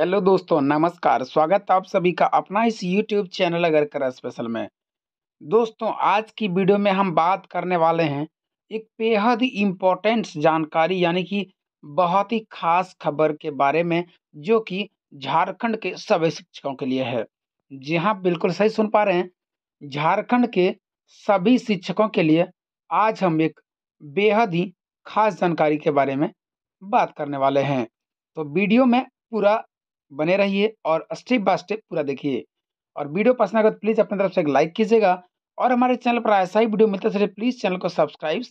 hello दोस्तों नमस्कार स्वागत आप सभी का अपना इस यूट्यूब चैनल अगर कर स्पेशल में दोस्तों आज की वीडियो में हम बात करने वाले हैं एक बेहद इम्पोर्टेंट जानकारी यानी कि बहुत ही खास खबर के बारे में जो कि झारखंड के सभी शिक्षकों के लिए है जी हाँ बिल्कुल सही सुन पा रहे हैं झारखंड के सभी शिक्षकों के लिए आज हम एक बेहद ही खास जानकारी के बारे में बात करने वाले हैं तो वीडियो में पूरा बने रहिए और स्टेप बाय स्टेप पूरा देखिए और वीडियो पसंद आएगा तो प्लीज़ अपनी तरफ से एक लाइक कीजिएगा और हमारे चैनल पर ऐसा ही वीडियो मिलता है तो प्लीज़ चैनल को सब्सक्राइब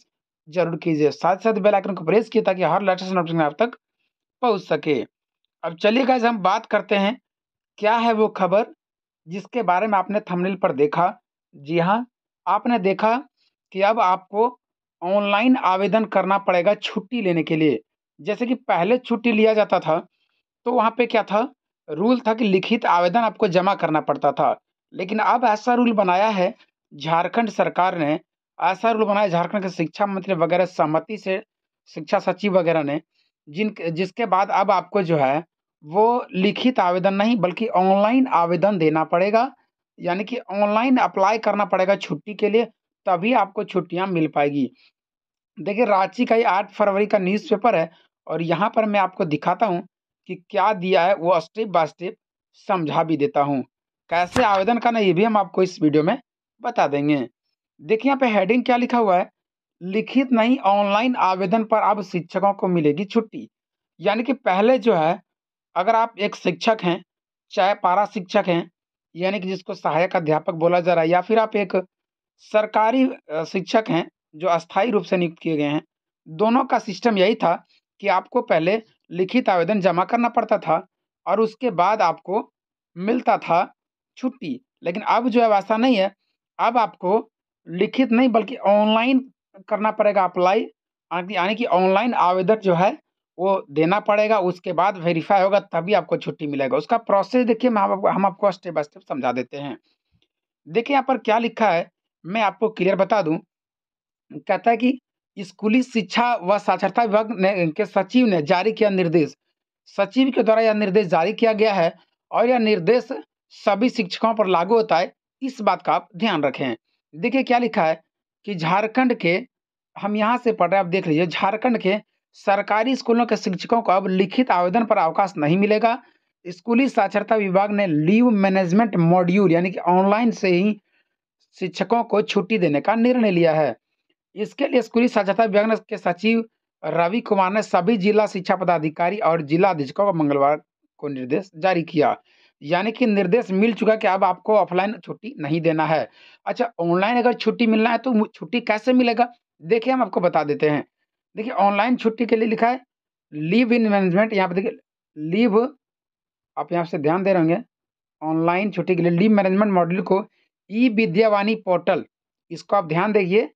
जरूर कीजिए साथ साथ बेल आइकन को प्रेस किए ताकि हर लेटेस्ट नोटिफिकेशन आप तक पहुंच सके अब चलिए गैस हम बात करते हैं क्या है वो खबर जिसके बारे में आपने थंबनेल पर देखा जी हाँ आपने देखा कि अब आपको ऑनलाइन आवेदन करना पड़ेगा छुट्टी लेने के लिए जैसे कि पहले छुट्टी लिया जाता था तो वहाँ पे क्या था रूल था कि लिखित आवेदन आपको जमा करना पड़ता था लेकिन अब ऐसा रूल बनाया है झारखंड सरकार ने ऐसा रूल बनाया झारखंड के शिक्षा मंत्री वगैरह सहमति से शिक्षा सचिव वगैरह ने जिन जिसके बाद अब आपको जो है वो लिखित आवेदन नहीं बल्कि ऑनलाइन आवेदन देना पड़ेगा यानी कि ऑनलाइन अप्लाई करना पड़ेगा छुट्टी के लिए तभी आपको छुट्टियां मिल पाएगी देखिए रांची का ये आठ फरवरी का न्यूज़पेपर है और यहाँ पर मैं आपको दिखाता हूँ कि क्या दिया है वो स्टेप बाय स्टेप समझा भी देता हूँ कैसे आवेदन करना ये भी हम आपको इस वीडियो में बता देंगे देखिए यहाँ पे हेडिंग क्या लिखा हुआ है लिखित नहीं ऑनलाइन आवेदन पर अब शिक्षकों को मिलेगी छुट्टी यानी कि पहले जो है अगर आप एक शिक्षक हैं चाहे पारा शिक्षक हैं यानी कि जिसको सहायक अध्यापक बोला जा रहा है या फिर आप एक सरकारी शिक्षक हैं जो अस्थायी रूप से नियुक्त किए गए हैं दोनों का सिस्टम यही था कि आपको पहले लिखित आवेदन जमा करना पड़ता था और उसके बाद आपको मिलता था छुट्टी लेकिन अब जो है वैसा नहीं है अब आपको लिखित नहीं बल्कि ऑनलाइन करना पड़ेगा अप्लाई यानी कि ऑनलाइन आवेदन जो है वो देना पड़ेगा उसके बाद वेरीफाई होगा तभी आपको छुट्टी मिलेगा उसका प्रोसेस देखिए हम आपको हम आपको स्टेप बाय स्टेप समझा देते हैं देखिए यहाँ पर क्या लिखा है मैं आपको क्लियर बता दूँ कहता है कि स्कूली शिक्षा व साक्षरता विभाग ने के सचिव ने जारी किया निर्देश सचिव के द्वारा यह निर्देश जारी किया गया है और यह निर्देश सभी शिक्षकों पर लागू होता है इस बात का आप ध्यान रखें देखिए क्या लिखा है कि झारखंड के हम यहाँ से पढ़ रहे हैं आप देख लीजिए झारखंड के सरकारी स्कूलों के शिक्षकों को अब लिखित आवेदन पर अवकाश नहीं मिलेगा स्कूली साक्षरता विभाग ने लीव मैनेजमेंट मॉड्यूल यानी कि ऑनलाइन से ही शिक्षकों को छुट्टी देने का निर्णय लिया है इसके लिए स्कूली साक्षरता विभाग के सचिव रवि कुमार ने सभी जिला शिक्षा पदाधिकारी और जिला अधीक्षकों को मंगलवार को निर्देश जारी किया यानी कि निर्देश मिल चुका कि अब आपको ऑफलाइन छुट्टी नहीं देना है अच्छा ऑनलाइन अगर छुट्टी मिलना है तो छुट्टी कैसे मिलेगा देखिए हम आपको बता देते हैं देखिए ऑनलाइन छुट्टी के लिए लिखा है लीव इन मैनेजमेंट यहाँ पर देखिए लीव आप यहाँ से ध्यान दे रहे होंगे ऑनलाइन छुट्टी के लिए लीव मैनेजमेंट मॉडल को ई विद्यावानी पोर्टल इसको आप ध्यान देखिए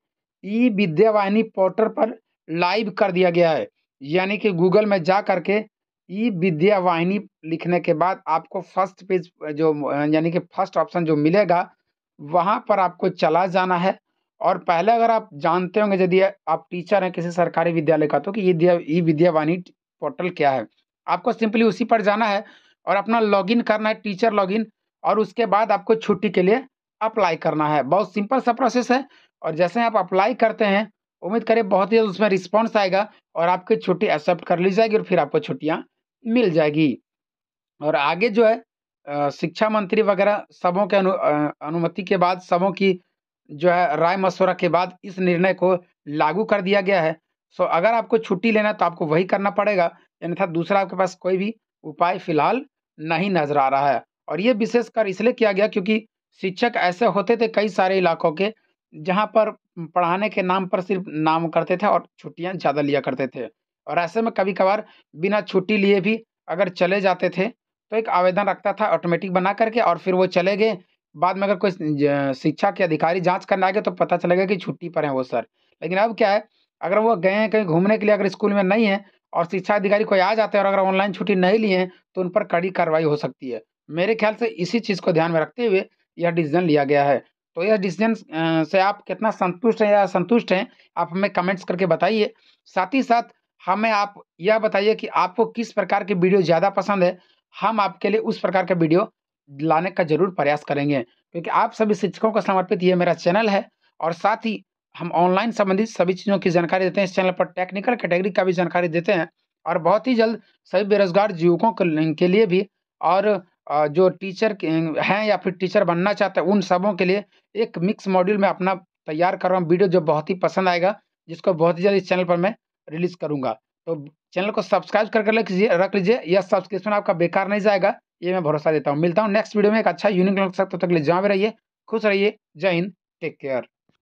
ई विद्यावाहिनी पोर्टल पर लाइव कर दिया गया है यानी कि गूगल में जा करके ई विद्यावाहिनी लिखने के बाद आपको फर्स्ट पेज जो यानी कि फर्स्ट ऑप्शन जो मिलेगा वहाँ पर आपको चला जाना है और पहले अगर आप जानते होंगे यदि आप टीचर हैं किसी सरकारी विद्यालय का तो कि ये ई विद्यावाणी पोर्टल क्या है आपको सिंपली उसी पर जाना है और अपना लॉगिन करना है टीचर लॉगिन और उसके बाद आपको छुट्टी के लिए अप्लाई करना है बहुत सिंपल सा प्रोसेस है और जैसे आप अप्लाई करते हैं उम्मीद करें बहुत ही उसमें रिस्पॉन्स आएगा और आपकी छुट्टी एक्सेप्ट कर ली जाएगी और फिर आपको छुट्टियाँ मिल जाएगी और आगे जो है शिक्षा मंत्री वगैरह सबों के अनु अनुमति के बाद सबों की जो है राय मशवरा के बाद इस निर्णय को लागू कर दिया गया है सो अगर आपको छुट्टी लेना तो आपको वही करना पड़ेगा अन्यथा दूसरा आपके पास कोई भी उपाय फिलहाल नहीं नजर आ रहा है और ये विशेषकर इसलिए किया गया क्योंकि शिक्षक ऐसे होते थे कई सारे इलाकों के जहाँ पर पढ़ाने के नाम पर सिर्फ नाम करते थे और छुट्टियाँ ज़्यादा लिया करते थे और ऐसे में कभी कभार बिना छुट्टी लिए भी अगर चले जाते थे तो एक आवेदन रखता था ऑटोमेटिक बना करके और फिर वो चले गए बाद में अगर कोई शिक्षा के अधिकारी जांच करने आ गए तो पता चलेगा कि छुट्टी पर हैं वो सर लेकिन अब क्या है अगर वो गए हैं कहीं घूमने के लिए अगर स्कूल में नहीं है और शिक्षा अधिकारी कोई आ जाते हैं और अगर ऑनलाइन छुट्टी नहीं लिए हैं तो उन पर कड़ी कार्रवाई हो सकती है मेरे ख्याल से इसी चीज़ को ध्यान में रखते हुए यह डिसीजन लिया गया है तो यह डिसीजन से आप कितना संतुष्ट हैं या संतुष्ट हैं आप हमें कमेंट्स करके बताइए साथ ही साथ हमें आप यह बताइए कि आपको किस प्रकार की वीडियो ज़्यादा पसंद है हम आपके लिए उस प्रकार का वीडियो लाने का जरूर प्रयास करेंगे क्योंकि आप सभी शिक्षकों को समर्पित ये मेरा चैनल है और साथ ही हम ऑनलाइन संबंधित सभी चीज़ों की जानकारी देते हैं इस चैनल पर टेक्निकल कैटेगरी का भी जानकारी देते हैं और बहुत ही जल्द सभी बेरोजगार युवकों के लिए भी और जो टीचर हैं या फिर टीचर बनना चाहते हैं उन सबों के लिए एक मिक्स मॉड्यूल में अपना तैयार कर रहा हूँ वीडियो जो बहुत ही पसंद आएगा जिसको बहुत ही जल्दी इस चैनल पर मैं रिलीज़ करूँगा तो चैनल को सब्सक्राइब करके रख लीजिए रख लीजिए यह सब्सक्रिप्शन आपका बेकार नहीं जाएगा ये मैं भरोसा देता हूँ मिलता हूँ नेक्स्ट वीडियो में एक अच्छा यूनिक लग सकता तक तो जहाँ भी रहिए खुश रहिए जय हिंद टेक केयर